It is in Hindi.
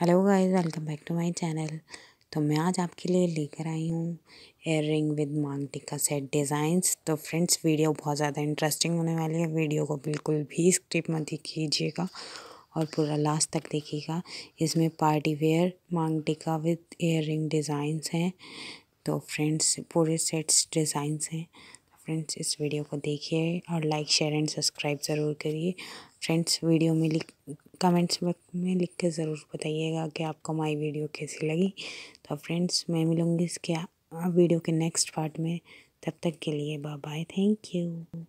hello guys welcome back to my channel तो मैं आज आपके लिए लेकर आई हूँ air earring with maang tikka set designs तो फ्रेंड्स वीडियो बहुत ज़्यादा इंटरेस्टिंग होने वाली है वीडियो को बिल्कुल भी स्क्रिप्ट मत कीजिएगा और पूरा लास्ट तक देखिएगा इसमें party wear maang tikka with earring designs हैं तो फ्रेंड्स पूरे सेट्स डिज़ाइंस हैं फ्रेंड्स इस वीडियो को देखिए और लाइक शेयर एंड सब्सक्राइब ज़रूर करिए फ्रेंड्स वीडियो में कमेंट्स में लिख के ज़रूर बताइएगा कि आपको हमारी वीडियो कैसी लगी तो फ्रेंड्स मैं मिलूँगी इसके वीडियो के नेक्स्ट पार्ट में तब तक के लिए बाय बाय थैंक यू